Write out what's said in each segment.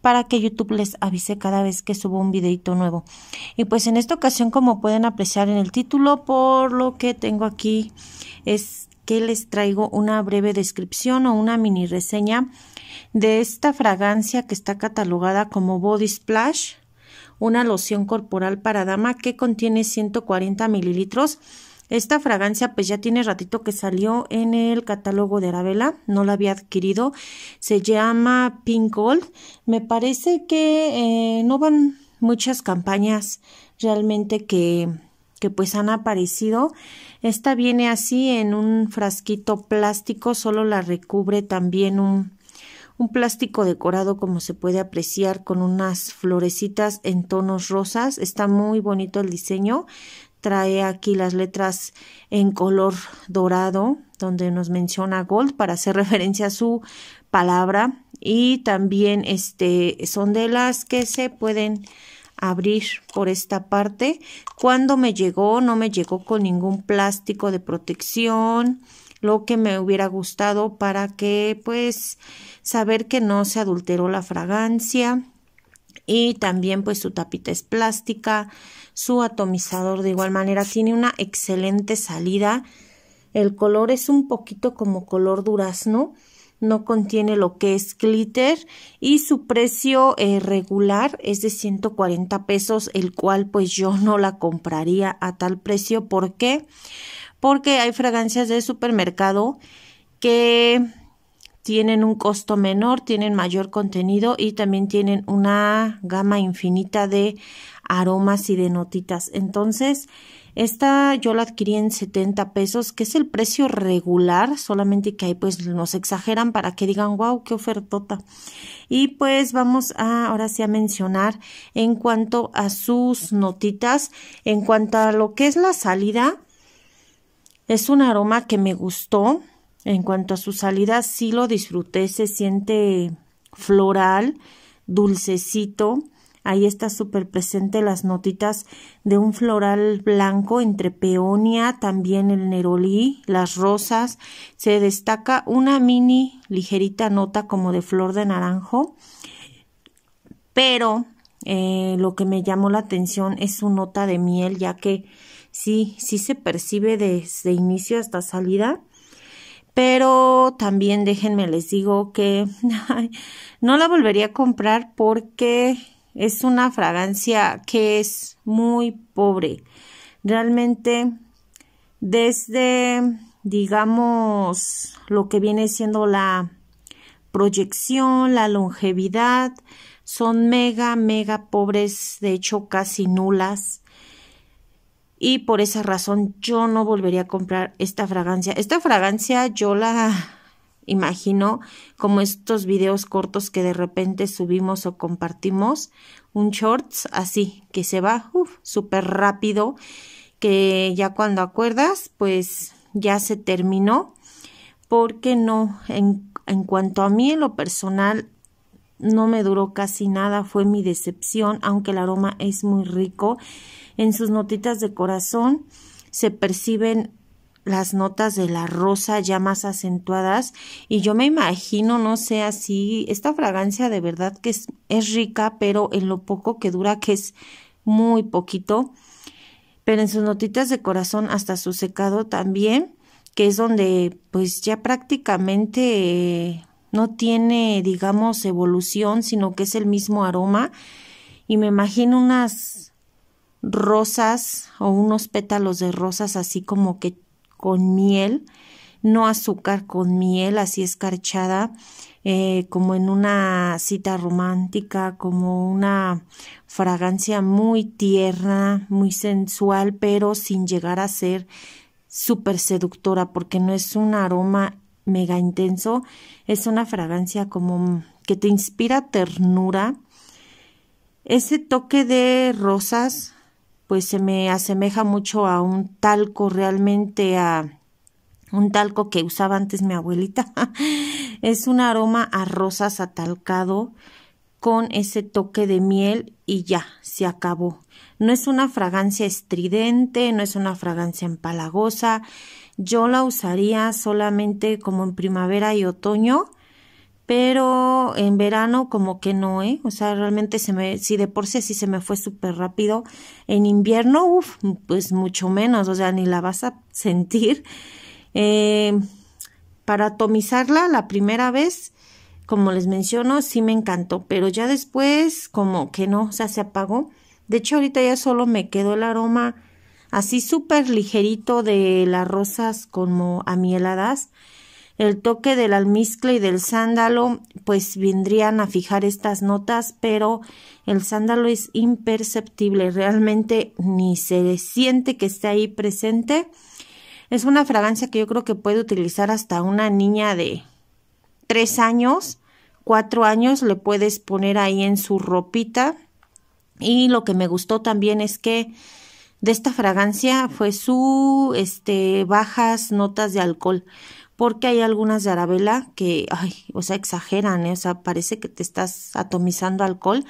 para que YouTube les avise cada vez que subo un videito nuevo. Y pues en esta ocasión, como pueden apreciar en el título, por lo que tengo aquí es que les traigo una breve descripción o una mini reseña de esta fragancia que está catalogada como Body Splash, una loción corporal para dama que contiene 140 mililitros esta fragancia pues ya tiene ratito que salió en el catálogo de Arabella, no la había adquirido, se llama Pink Gold, me parece que eh, no van muchas campañas realmente que, que pues han aparecido. Esta viene así en un frasquito plástico, solo la recubre también un, un plástico decorado como se puede apreciar con unas florecitas en tonos rosas. Está muy bonito el diseño trae aquí las letras en color dorado, donde nos menciona gold para hacer referencia a su palabra. Y también este, son de las que se pueden abrir por esta parte. Cuando me llegó, no me llegó con ningún plástico de protección, lo que me hubiera gustado para que pues saber que no se adulteró la fragancia. Y también pues su tapita es plástica su atomizador de igual manera tiene una excelente salida. El color es un poquito como color durazno, no contiene lo que es glitter y su precio eh, regular es de 140 pesos, el cual pues yo no la compraría a tal precio. ¿Por qué? Porque hay fragancias de supermercado que tienen un costo menor, tienen mayor contenido y también tienen una gama infinita de aromas y de notitas. Entonces, esta yo la adquirí en 70 pesos, que es el precio regular, solamente que ahí pues nos exageran para que digan, wow, qué ofertota. Y pues vamos a, ahora sí a mencionar en cuanto a sus notitas, en cuanto a lo que es la salida, es un aroma que me gustó, en cuanto a su salida, sí lo disfruté, se siente floral, dulcecito. Ahí está súper presente las notitas de un floral blanco entre peonia, también el nerolí, las rosas. Se destaca una mini ligerita nota como de flor de naranjo. Pero eh, lo que me llamó la atención es su nota de miel, ya que sí, sí se percibe desde inicio hasta salida pero también déjenme les digo que no la volvería a comprar porque es una fragancia que es muy pobre. Realmente desde digamos lo que viene siendo la proyección, la longevidad, son mega, mega pobres, de hecho casi nulas y por esa razón yo no volvería a comprar esta fragancia. Esta fragancia yo la imagino como estos videos cortos que de repente subimos o compartimos, un shorts así que se va súper rápido, que ya cuando acuerdas pues ya se terminó, porque no, en, en cuanto a mí en lo personal no me duró casi nada, fue mi decepción, aunque el aroma es muy rico en sus notitas de corazón se perciben las notas de la rosa ya más acentuadas y yo me imagino, no sé, así, esta fragancia de verdad que es, es rica, pero en lo poco que dura, que es muy poquito, pero en sus notitas de corazón hasta su secado también, que es donde pues ya prácticamente eh, no tiene, digamos, evolución, sino que es el mismo aroma y me imagino unas rosas o unos pétalos de rosas así como que con miel, no azúcar, con miel así escarchada, eh, como en una cita romántica, como una fragancia muy tierna, muy sensual, pero sin llegar a ser súper seductora, porque no es un aroma mega intenso, es una fragancia como que te inspira ternura. Ese toque de rosas pues se me asemeja mucho a un talco realmente a un talco que usaba antes mi abuelita. es un aroma a rosas atalcado con ese toque de miel y ya, se acabó. No es una fragancia estridente, no es una fragancia empalagosa. Yo la usaría solamente como en primavera y otoño pero en verano como que no, ¿eh? O sea, realmente se me, si de por sí sí se me fue súper rápido, en invierno, uff, pues mucho menos, o sea, ni la vas a sentir. Eh, para atomizarla la primera vez, como les menciono, sí me encantó, pero ya después como que no, o sea, se apagó. De hecho, ahorita ya solo me quedó el aroma así súper ligerito de las rosas como amieladas el toque del almizcle y del sándalo pues vendrían a fijar estas notas, pero el sándalo es imperceptible, realmente ni se siente que esté ahí presente. Es una fragancia que yo creo que puede utilizar hasta una niña de tres años, cuatro años, le puedes poner ahí en su ropita. Y lo que me gustó también es que de esta fragancia fue su este, bajas notas de alcohol porque hay algunas de Arabella que, ay, o sea, exageran, ¿eh? o sea, parece que te estás atomizando alcohol,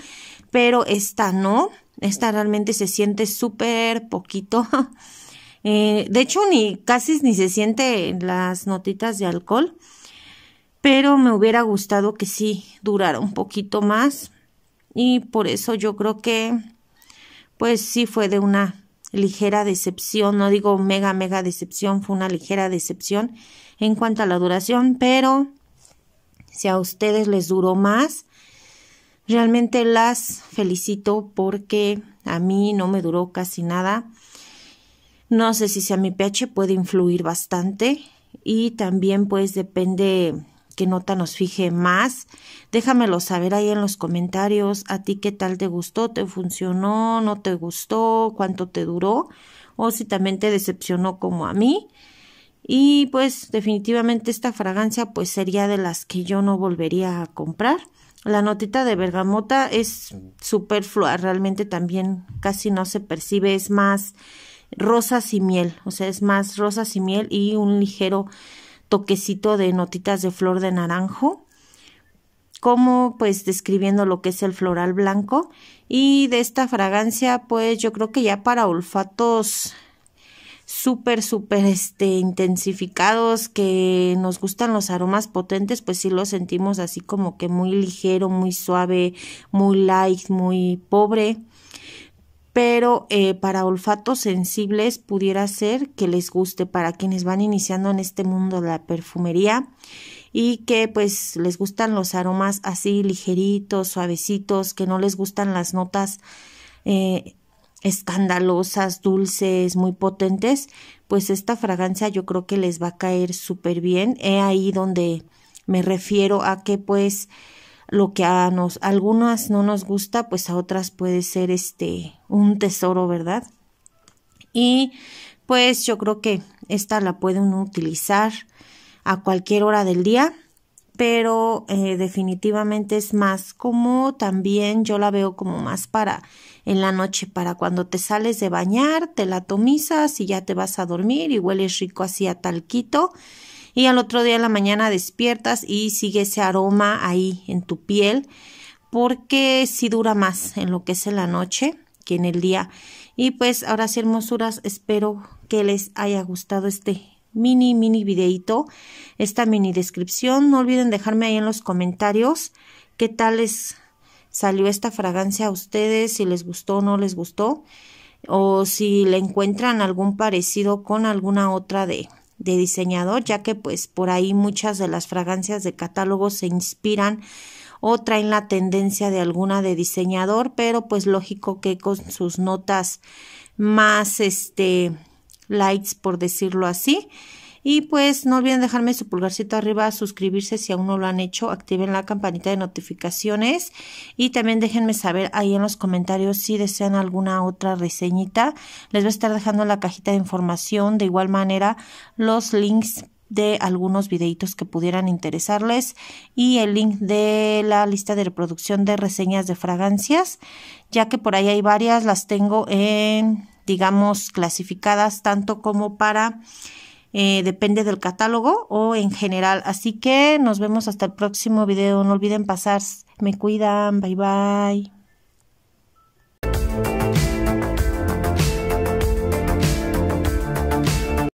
pero esta no, esta realmente se siente súper poquito. Eh, de hecho, ni casi ni se siente las notitas de alcohol, pero me hubiera gustado que sí durara un poquito más y por eso yo creo que, pues sí fue de una ligera decepción, no digo mega, mega decepción, fue una ligera decepción en cuanto a la duración, pero si a ustedes les duró más, realmente las felicito porque a mí no me duró casi nada. No sé si sea mi pH, puede influir bastante y también pues depende nota nos fije más. Déjamelo saber ahí en los comentarios a ti qué tal te gustó, te funcionó, no te gustó, cuánto te duró o si también te decepcionó como a mí. Y pues definitivamente esta fragancia pues sería de las que yo no volvería a comprar. La notita de bergamota es superflua, realmente también casi no se percibe, es más rosas y miel, o sea, es más rosas y miel y un ligero toquecito de notitas de flor de naranjo, como pues describiendo lo que es el floral blanco y de esta fragancia pues yo creo que ya para olfatos súper súper este intensificados que nos gustan los aromas potentes pues sí lo sentimos así como que muy ligero muy suave muy light muy pobre pero eh, para olfatos sensibles pudiera ser que les guste para quienes van iniciando en este mundo la perfumería y que pues les gustan los aromas así ligeritos, suavecitos, que no les gustan las notas eh, escandalosas, dulces, muy potentes, pues esta fragancia yo creo que les va a caer súper bien. He ahí donde me refiero a que pues lo que a nos, algunas no nos gusta, pues a otras puede ser este un tesoro, ¿verdad? Y pues yo creo que esta la puede uno utilizar a cualquier hora del día, pero eh, definitivamente es más como también yo la veo como más para en la noche, para cuando te sales de bañar, te la tomizas y ya te vas a dormir y hueles rico así a talquito y al otro día en la mañana despiertas y sigue ese aroma ahí en tu piel porque si sí dura más en lo que es en la noche que en el día. Y pues ahora sí hermosuras, espero que les haya gustado este mini mini videito, esta mini descripción. No olviden dejarme ahí en los comentarios qué tal les salió esta fragancia a ustedes, si les gustó o no les gustó o si le encuentran algún parecido con alguna otra de de diseñador, ya que pues por ahí muchas de las fragancias de catálogo se inspiran o traen la tendencia de alguna de diseñador, pero pues lógico que con sus notas más este lights por decirlo así, y pues no olviden dejarme su pulgarcito arriba, suscribirse si aún no lo han hecho, activen la campanita de notificaciones y también déjenme saber ahí en los comentarios si desean alguna otra reseñita. Les voy a estar dejando en la cajita de información de igual manera los links de algunos videitos que pudieran interesarles y el link de la lista de reproducción de reseñas de fragancias, ya que por ahí hay varias, las tengo en, digamos, clasificadas tanto como para eh, depende del catálogo o en general. Así que nos vemos hasta el próximo video. No olviden pasar. Me cuidan. Bye bye.